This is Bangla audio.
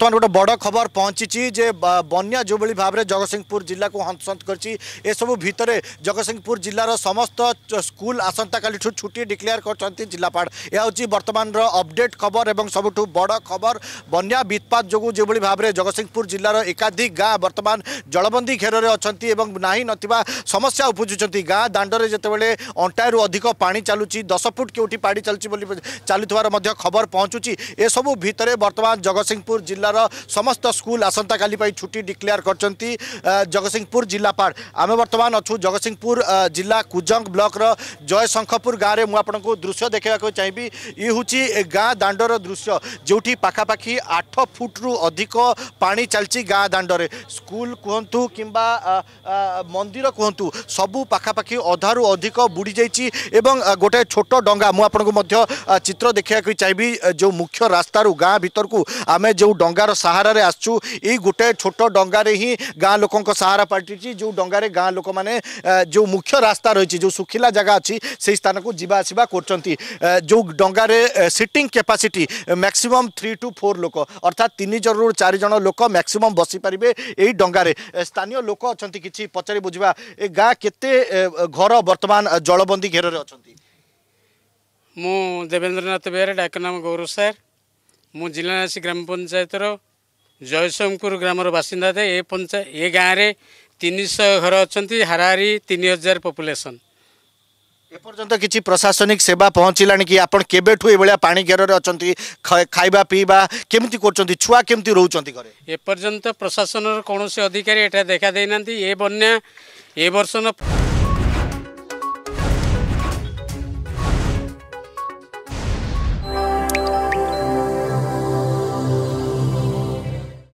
बर्त बड खबर जे बनिया भाव पहुँच चाहिँ बन्या जोभरि भावर जगतसिंहपुर जिल्लाको हन्तसन्त गरिसबु भित्र जगतसिंहपुर जस्त स्कुल आसनकालीठु छु डक्लेयर गर्छन् जिल्लापा बर्तान र अपडेट खबर ए सबुठु बड खबर बन्या वित्पात जो जोभरि भावर जगतसिंहपुर जर एकाधिक गाँ बर्तमान जलबन्दी घेराले अनि नाहिँ नस्या उपजुन्छ गाँ दाण्डले जति बेला अटाएर अधिक पा दस फुट के पाँच चलुथ खबर पहुँचु एसबु भित्र बर्तान जगतसिंहपुर जिल्ला জেলার সমস্ত স্কুল আসন্তকালি ছুটি ডিক্লেয়ার করছেন জগৎসিংহপুর জেলাপাল আমি বর্তমান অছু জগৎসিংহপুর জেলা কুজঙ্গ ব্লকর জয়শঙ্খপুর গাঁরে মু আপনার দৃশ্য দেখা চাইবি ই হচ্ছে গাঁ দাণ্ডর দৃশ্য যেটি পাখাপাখি আঠ ফুট্রু অধিক পা চালছি গাঁ দাণ্ডরে স্কুল কুহতু কিংবা মন্দির কুহতু সবু পাখাপাখি অধারু অধিক বুড়ি যাই এবং গোটে ছোট ডঙ্গা মু আপনার চিত্র দেখা চাইবি যে মুখ্য রাস্তার গাঁ ভিতরক আমি যে ডঙ্গা ଡଙ୍ଗାର ସାହାରାରେ ଆସିଛୁ ଏଇ ଗୋଟେ ଛୋଟ ଡଙ୍ଗାରେ ହିଁ ଗାଁ ଲୋକଙ୍କ ସାହାରା ପାଲଟିଛି ଯେଉଁ ଡଙ୍ଗାରେ ଗାଁ ଲୋକମାନେ ଯେଉଁ ମୁଖ୍ୟ ରାସ୍ତା ରହିଛି ଯେଉଁ ଶୁଖିଲା ଜାଗା ଅଛି ସେହି ସ୍ଥାନକୁ ଯିବା ଆସିବା କରୁଛନ୍ତି ଯେଉଁ ଡଙ୍ଗାରେ sitting capacity maximum three to four ଲୋକ ଅର୍ଥାତ୍ ତିନି ଜଣରୁ ଚାରି ଜଣ ଲୋକ ମ୍ୟାକ୍ସିମମ୍ ବସିପାରିବେ ଏଇ ଡଙ୍ଗାରେ ସ୍ଥାନୀୟ ଲୋକ ଅଛନ୍ତି କିଛି ପଚାରି ବୁଝିବା ଏ ଗାଁ କେତେ ଘର ବର୍ତ୍ତମାନ ଜଳବନ୍ଦୀ ଘେରରେ ଅଛନ୍ତି ମୁଁ ଦେବେନ୍ଦ୍ରନାଥ ବେହେରା ଡାକ ନାମ ଗୌରବ ସାର୍ म जानसी ग्राम पञ्चायत र जयसँगपुर ग्राम बासिन्दा ए गाँडे तिन श घर अहिले हाराहारी तिन हजार पपुलेसन एपर्न्त प्रशासनिक सेवा पहचला के भए पाे अनि खाइपि के छु केपर्न्त प्रशासन र कमसी अधिकारी एटा देखादे नयाँ न